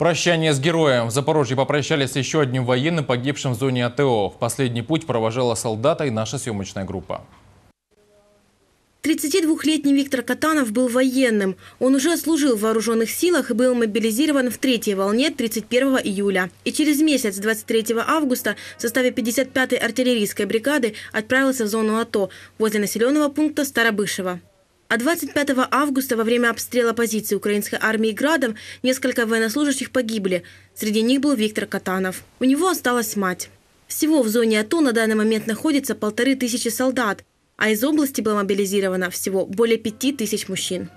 Прощание с героем. В Запорожье попрощались с еще одним военным, погибшим в зоне АТО. В последний путь провожала солдата и наша съемочная группа. 32-летний Виктор Катанов был военным. Он уже служил в вооруженных силах и был мобилизирован в третьей волне 31 июля. И через месяц, 23 августа, в составе 55-й артиллерийской бригады отправился в зону АТО возле населенного пункта Старобышева. А 25 августа во время обстрела позиций украинской армии «Градом» несколько военнослужащих погибли. Среди них был Виктор Катанов. У него осталась мать. Всего в зоне АТО на данный момент находится полторы тысячи солдат, а из области было мобилизировано всего более пяти тысяч мужчин.